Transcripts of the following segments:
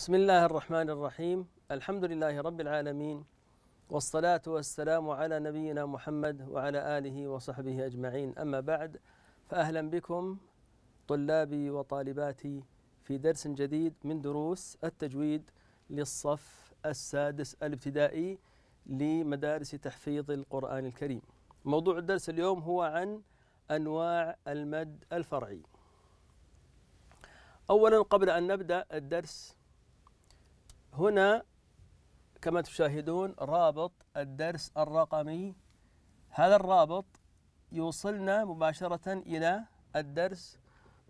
بسم الله الرحمن الرحيم الحمد لله رب العالمين والصلاة والسلام على نبينا محمد وعلى آله وصحبه أجمعين أما بعد فأهلا بكم طلابي وطالباتي في درس جديد من دروس التجويد للصف السادس الابتدائي لمدارس تحفيظ القرآن الكريم موضوع الدرس اليوم هو عن أنواع المد الفرعي أولا قبل أن نبدأ الدرس هنا كما تشاهدون رابط الدرس الرقمي هذا الرابط يوصلنا مباشرة إلى الدرس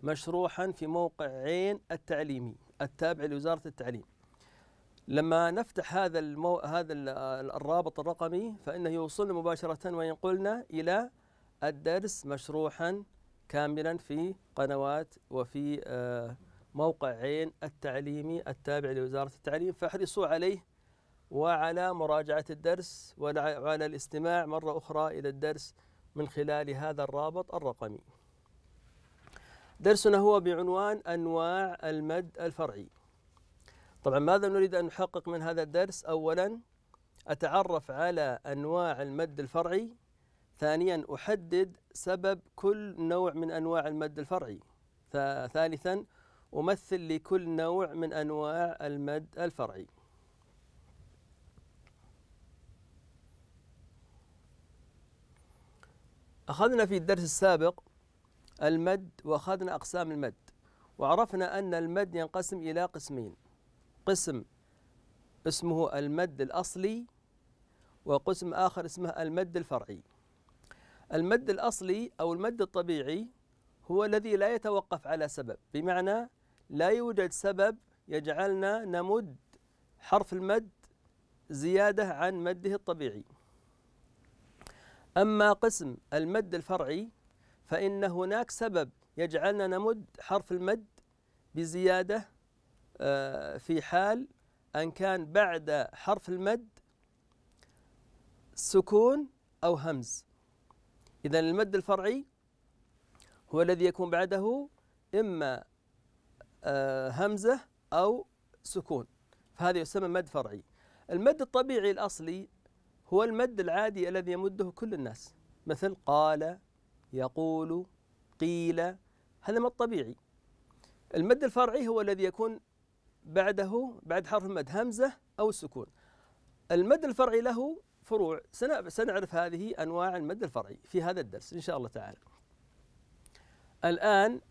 مشروحا في موقع عين التعليمي التابع لوزارة التعليم لما نفتح هذا المو... هذا الرابط الرقمي فإنه يوصلنا مباشرة وينقلنا إلى الدرس مشروحا كاملا في قنوات وفي آه موقع عين التعليمي التابع لوزارة التعليم فاحرصوا عليه وعلى مراجعة الدرس وعلى الاستماع مرة أخرى إلى الدرس من خلال هذا الرابط الرقمي درسنا هو بعنوان أنواع المد الفرعي طبعا ماذا نريد أن نحقق من هذا الدرس أولا أتعرف على أنواع المد الفرعي ثانيا أحدد سبب كل نوع من أنواع المد الفرعي ثالثا أمثل لكل نوع من أنواع المد الفرعي أخذنا في الدرس السابق المد وأخذنا أقسام المد وعرفنا أن المد ينقسم إلى قسمين قسم اسمه المد الأصلي وقسم آخر اسمه المد الفرعي المد الأصلي أو المد الطبيعي هو الذي لا يتوقف على سبب بمعنى لا يوجد سبب يجعلنا نمد حرف المد زيادة عن مده الطبيعي أما قسم المد الفرعي فإن هناك سبب يجعلنا نمد حرف المد بزيادة آه، في حال أن كان بعد حرف المد سكون أو همز إذا المد الفرعي هو الذي يكون بعده إما آه، همزة أو سكون فهذا يسمى مد فرعي المد الطبيعي الأصلي هو المد العادي الذي يمده كل الناس مثل قال يقول قيل هذا مد طبيعي المد الفرعي هو الذي يكون بعده بعد حرف المد همزة أو سكون المد الفرعي له فروع سنعرف هذه أنواع المد الفرعي في هذا الدرس إن شاء الله تعالى الآن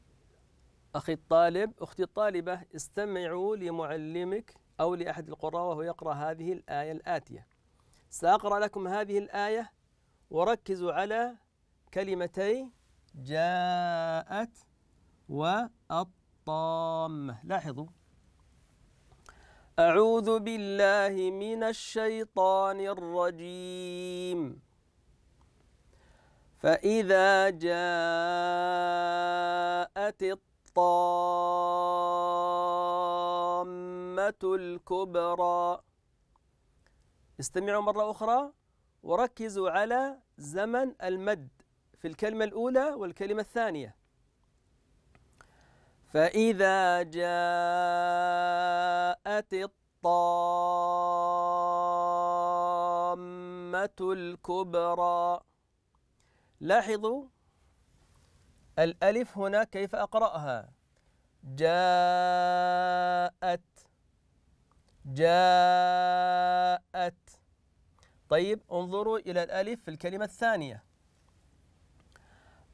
أخي الطالب أختي الطالبة استمعوا لمعلمك أو لأحد القراء وهو يقرأ هذه الآية الآتية سأقرأ لكم هذه الآية وركزوا على كلمتي جاءت والطامة لاحظوا أعوذ بالله من الشيطان الرجيم فإذا جاءت الطامة الطامة الكبرى استمعوا مرة أخرى وركزوا على زمن المد في الكلمة الأولى والكلمة الثانية فإذا جاءت الطامة الكبرى لاحظوا الألف هنا كيف أقرأها جاءت جاءت طيب انظروا إلى الألف في الكلمة الثانية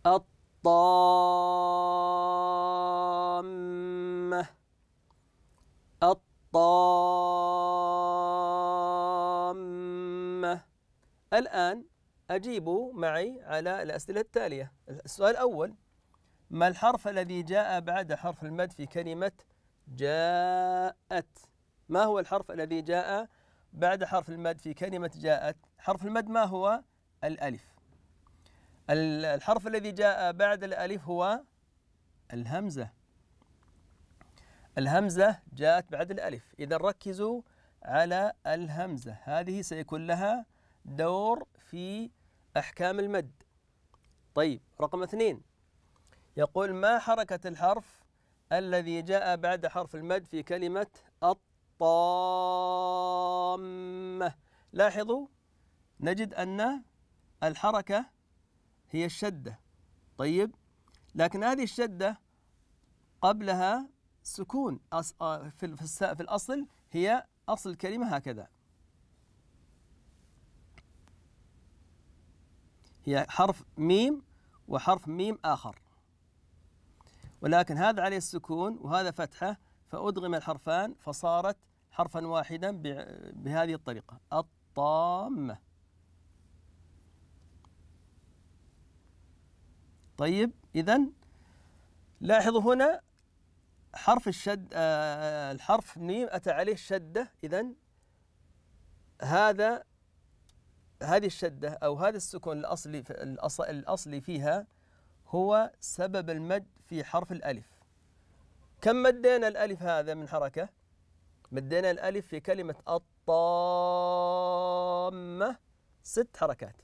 الطامة الطامة الآن أجيبوا معي على الأسئلة التالية السؤال الأول ما الحرف الذي جاء بعد حرف المد في كلمة جاءت ما هو الحرف الذي جاء بعد حرف المد في كلمة جاءت حرف المد ما هو الألف الحرف الذي جاء بعد الألف هو الهمزة الهمزة جاءت بعد الألف إذا ركزوا على الهمزة هذه سيكون لها دور في أحكام المد طيب رقم اثنين يقول ما حركة الحرف الذي جاء بعد حرف المد في كلمة الطامة لاحظوا نجد أن الحركة هي الشدة طيب لكن هذه الشدة قبلها سكون آه، في الأصل هي أصل الكلمة هكذا هي حرف ميم وحرف ميم آخر ولكن هذا عليه السكون وهذا فتحة فأدغم الحرفان فصارت حرفا واحدا بهذه الطريقة الطامة طيب إذا لاحظوا هنا حرف الشد آه، آه، الحرف ميم أتى عليه شدة إذا هذا هذه الشدة أو هذا السكون الأصلي الأصلي فيها هو سبب المد في حرف الألف كم مدينا الألف هذا من حركة مدينا الألف في كلمة الطامة ست حركات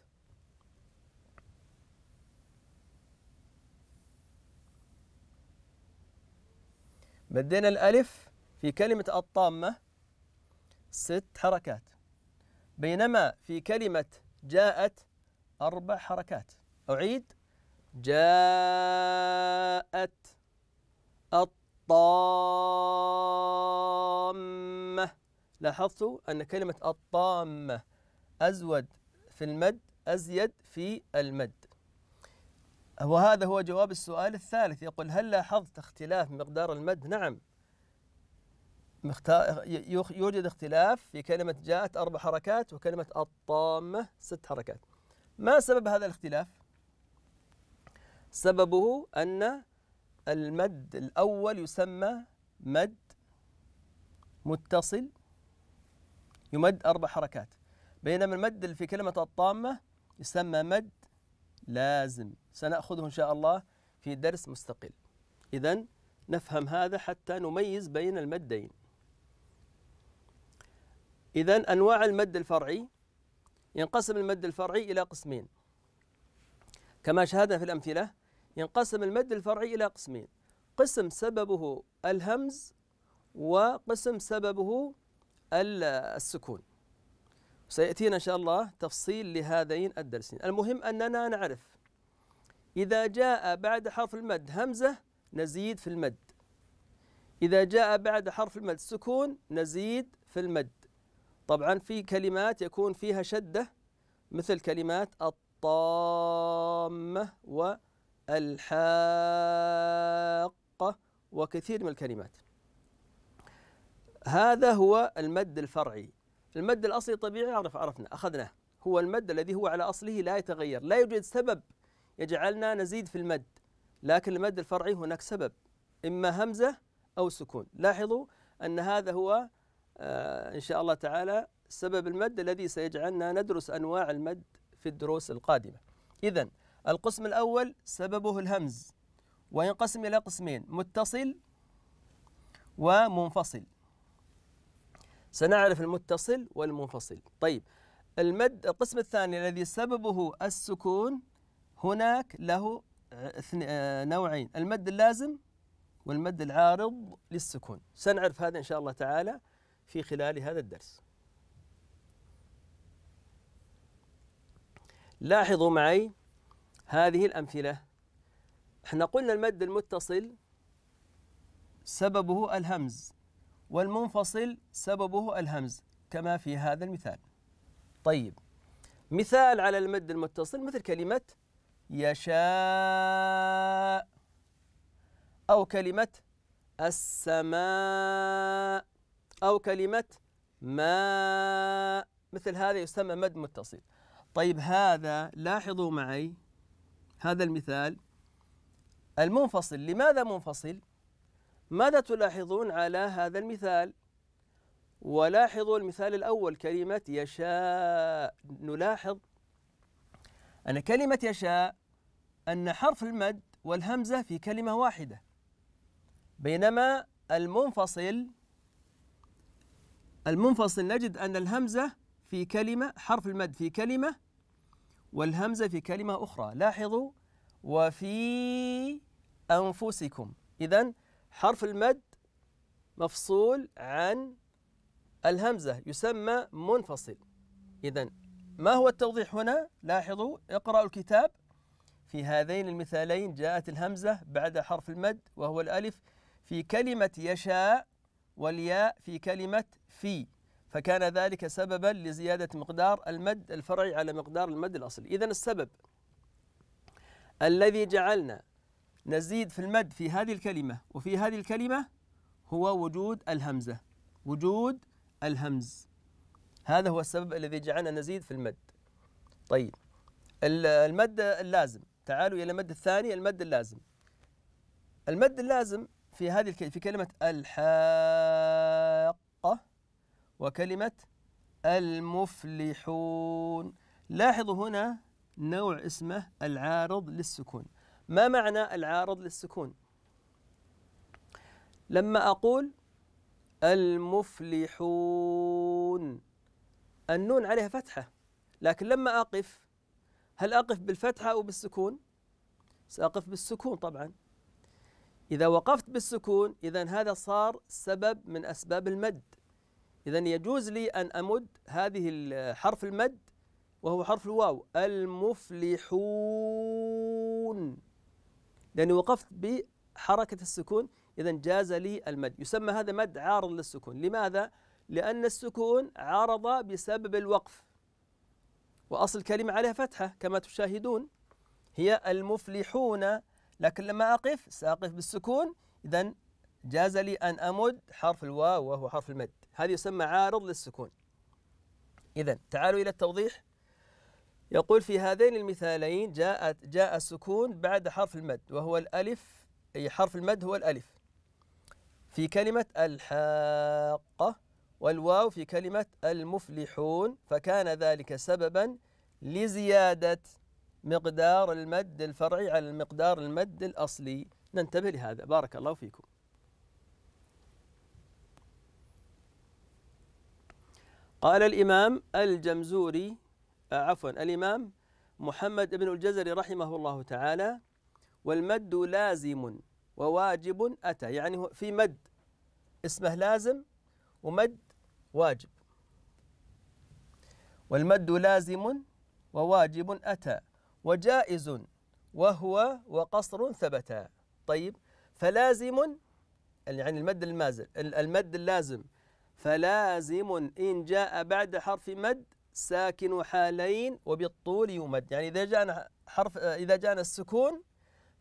مدينا الألف في كلمة الطامة ست حركات بينما في كلمة جاءت أربع حركات أعيد جاءت الطامة لاحظتوا أن كلمة الطامة أزود في المد أزيد في المد وهذا هو جواب السؤال الثالث يقول هل لاحظت اختلاف مقدار المد؟ نعم يوجد اختلاف في كلمة جاءت أربع حركات وكلمة الطامة ست حركات ما سبب هذا الاختلاف؟ سببه أن المد الأول يسمى مد متصل يمد أربع حركات بينما المد في كلمة الطامة يسمى مد لازم سنأخذه إن شاء الله في درس مستقل إذا نفهم هذا حتى نميز بين المدين إذا أنواع المد الفرعي ينقسم المد الفرعي إلى قسمين كما شاهدنا في الأمثلة ينقسم المد الفرعي إلى قسمين قسم سببه الهمز وقسم سببه السكون سيأتينا إن شاء الله تفصيل لهذين الدرسين المهم أننا نعرف إذا جاء بعد حرف المد همزة نزيد في المد إذا جاء بعد حرف المد سكون نزيد في المد طبعا في كلمات يكون فيها شدة مثل كلمات الطامة و الحاقة وكثير من الكلمات هذا هو المد الفرعي المد الأصلي طبيعي عرف عرفنا أخذناه هو المد الذي هو على أصله لا يتغير لا يوجد سبب يجعلنا نزيد في المد لكن المد الفرعي هناك سبب إما همزة أو سكون لاحظوا أن هذا هو آه إن شاء الله تعالى سبب المد الذي سيجعلنا ندرس أنواع المد في الدروس القادمة إذا القسم الأول سببه الهمز وينقسم إلى قسمين متصل ومنفصل سنعرف المتصل والمنفصل طيب المد القسم الثاني الذي سببه السكون هناك له آه، نوعين المد اللازم والمد العارض للسكون سنعرف هذا إن شاء الله تعالى في خلال هذا الدرس لاحظوا معي هذه الأمثلة احنا قلنا المد المتصل سببه الهمز والمنفصل سببه الهمز كما في هذا المثال طيب مثال على المد المتصل مثل كلمة يشاء أو كلمة السماء أو كلمة ماء مثل هذا يسمى مد متصل طيب هذا لاحظوا معي هذا المثال المنفصل لماذا منفصل؟ ماذا تلاحظون على هذا المثال؟ ولاحظوا المثال الأول كلمة يشاء نلاحظ أن كلمة يشاء أن حرف المد والهمزة في كلمة واحدة بينما المنفصل المنفصل نجد أن الهمزة في كلمة حرف المد في كلمة والهمزة في كلمة أخرى لاحظوا وفي أنفسكم إذا حرف المد مفصول عن الهمزة يسمى منفصل إذا ما هو التوضيح هنا؟ لاحظوا اقرأوا الكتاب في هذين المثالين جاءت الهمزة بعد حرف المد وهو الألف في كلمة يشاء والياء في كلمة في فكان ذلك سببا لزيادة مقدار المد الفرعي على مقدار المد الأصلي إذا السبب الذي جعلنا نزيد في المد في هذه الكلمة وفي هذه الكلمة هو وجود الهمزة وجود الهمز هذا هو السبب الذي جعلنا نزيد في المد طيب المد اللازم تعالوا إلى المد الثاني المد اللازم المد اللازم في هذه في كلمة الحاقة وكلمة المفلحون لاحظوا هنا نوع اسمه العارض للسكون ما معنى العارض للسكون لما أقول المفلحون النون عليها فتحة لكن لما أقف هل أقف بالفتحة أو بالسكون سأقف بالسكون طبعا إذا وقفت بالسكون إذا هذا صار سبب من أسباب المد إذا يجوز لي أن أمد هذه حرف المد وهو حرف الواو المفلحون لأني وقفت بحركة السكون إذا جاز لي المد يسمى هذا مد عارض للسكون لماذا؟ لأن السكون عارض بسبب الوقف وأصل الكلمة عليها فتحة كما تشاهدون هي المفلحون لكن لما أقف سأقف بالسكون إذا جاز لي أن أمد حرف الواو وهو حرف المد هذا يسمى عارض للسكون إذا تعالوا إلى التوضيح يقول في هذين المثالين جاءت جاء السكون بعد حرف المد وهو الألف أي حرف المد هو الألف في كلمة الحاقة والواو في كلمة المفلحون فكان ذلك سببا لزيادة مقدار المد الفرعي على المقدار المد الأصلي ننتبه لهذا بارك الله فيكم قال الإمام الجمزوري آه، عفوا الإمام محمد بن الجزري رحمه الله تعالى والمد لازم وواجب أتى يعني في مد اسمه لازم ومد واجب والمد لازم وواجب أتى وجائز وهو وقصر ثبتا طيب فلازم يعني المد المازل المد اللازم فلازم إن جاء بعد حرف مد ساكن حالين وبالطول يمد يعني إذا جاءنا حرف إذا جاءنا السكون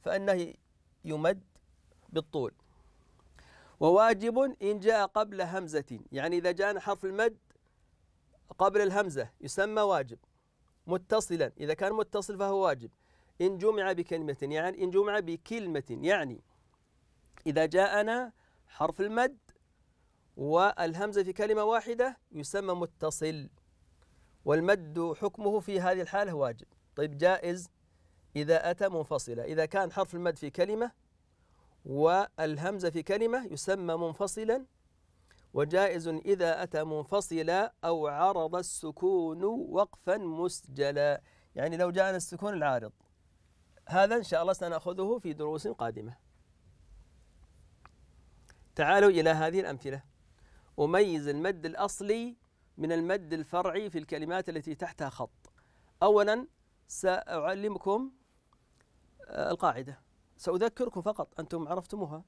فإنه يمد بالطول وواجب إن جاء قبل همزة يعني إذا جاءنا حرف المد قبل الهمزة يسمى واجب متصلا إذا كان متصل فهو واجب إن جمع بكلمة يعني إن جمع بكلمة يعني إذا جاءنا حرف المد والهمزة في كلمة واحدة يسمى متصل والمد حكمه في هذه الحالة واجب طيب جائز إذا أتى منفصلة إذا كان حرف المد في كلمة والهمزة في كلمة يسمى منفصلا وجائز إذا أتى منفصلا أو عرض السكون وقفا مسجلا يعني لو جاءنا السكون العارض هذا إن شاء الله سنأخذه في دروس قادمة تعالوا إلى هذه الأمثلة أميز المد الأصلي من المد الفرعي في الكلمات التي تحتها خط أولا سأعلمكم آه، القاعدة سأذكركم فقط أنتم عرفتموها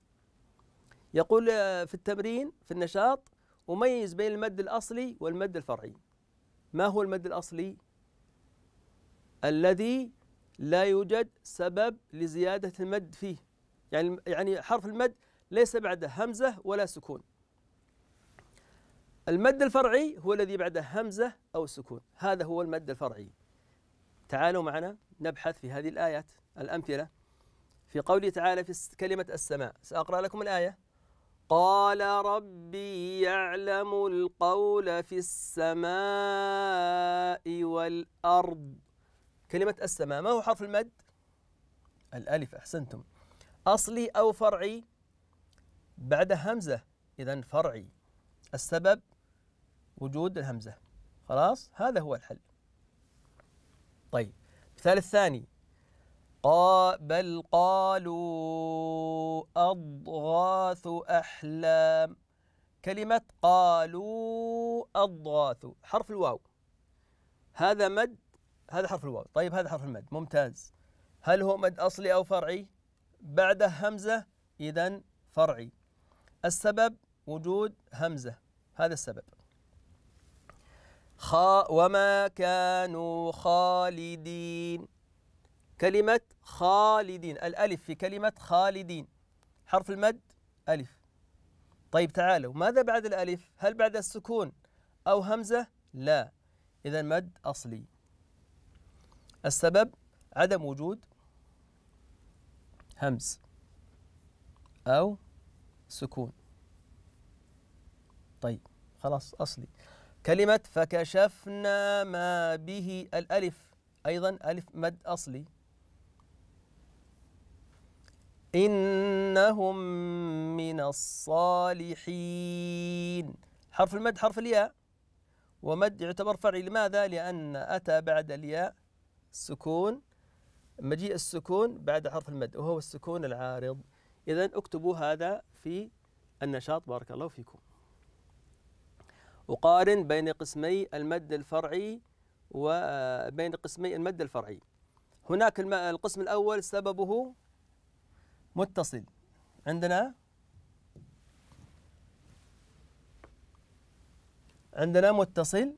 يقول آه، في التمرين في النشاط أميز بين المد الأصلي والمد الفرعي ما هو المد الأصلي؟ الذي لا يوجد سبب لزيادة المد فيه يعني يعني حرف المد ليس بعده همزة ولا سكون المد الفرعي هو الذي بعده همزة أو سكون هذا هو المد الفرعي تعالوا معنا نبحث في هذه الآيات الأمثلة في قوله تعالى في كلمة السماء سأقرأ لكم الآية قال ربي يعلم القول في السماء والأرض كلمة السماء ما هو حرف المد؟ الألف أحسنتم أصلي أو فرعي بعد همزة إذا فرعي السبب وجود الهمزة خلاص هذا هو الحل طيب المثال الثاني قا بل قالوا أضغاث أحلام كلمة قالوا أضغاث حرف الواو هذا مد هذا حرف الواو طيب هذا حرف المد ممتاز هل هو مد أصلي أو فرعي بعده همزة إذا فرعي السبب وجود همزة هذا السبب خا وما كانوا خالدين كلمة خالدين الألف في كلمة خالدين حرف المد ألف طيب تعالوا ماذا بعد الألف هل بعد السكون أو همزة لا إذا مد أصلي السبب عدم وجود همز أو سكون طيب خلاص أصلي كلمة فكشفنا ما به الألف أيضا ألف مد أصلي إنهم من الصالحين حرف المد حرف الياء ومد يعتبر فرعي لماذا؟ لأن أتى بعد الياء سكون مجيء السكون بعد حرف المد وهو السكون العارض إذا اكتبوا هذا في النشاط بارك الله فيكم أقارن بين قسمي المد الفرعي وبين آه، قسمي المد الفرعي هناك القسم الأول سببه متصل عندنا عندنا متصل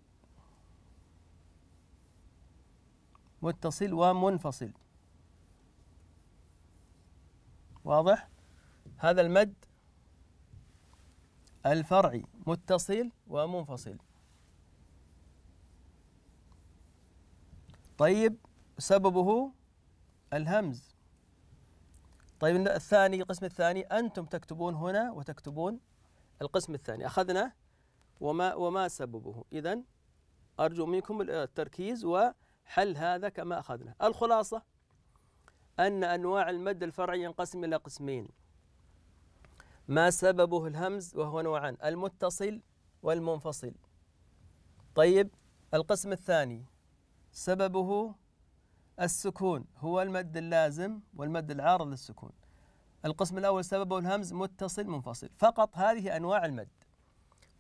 متصل ومنفصل واضح هذا المد الفرعي متصل ومنفصل طيب سببه الهمز طيب الثاني القسم الثاني أنتم تكتبون هنا وتكتبون القسم الثاني أخذنا وما وما سببه إذا أرجو منكم التركيز وحل هذا كما أخذنا الخلاصة أن أنواع المد الفرعي ينقسم إلى قسمين ما سببه الهمز وهو نوعان المتصل والمنفصل طيب القسم الثاني سببه السكون هو المد اللازم والمد العارض للسكون القسم الأول سببه الهمز متصل منفصل فقط هذه أنواع المد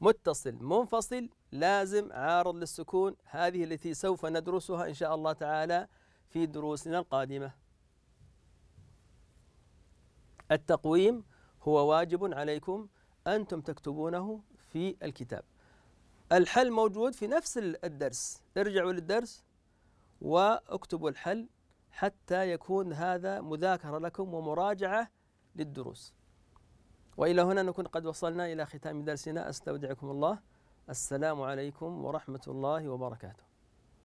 متصل منفصل لازم عارض للسكون هذه التي سوف ندرسها إن شاء الله تعالى في دروسنا القادمة التقويم هو واجب عليكم أنتم تكتبونه في الكتاب الحل موجود في نفس الدرس ارجعوا للدرس واكتبوا الحل حتى يكون هذا مذاكرة لكم ومراجعة للدروس وإلى هنا نكون قد وصلنا إلى ختام درسنا أستودعكم الله السلام عليكم ورحمة الله وبركاته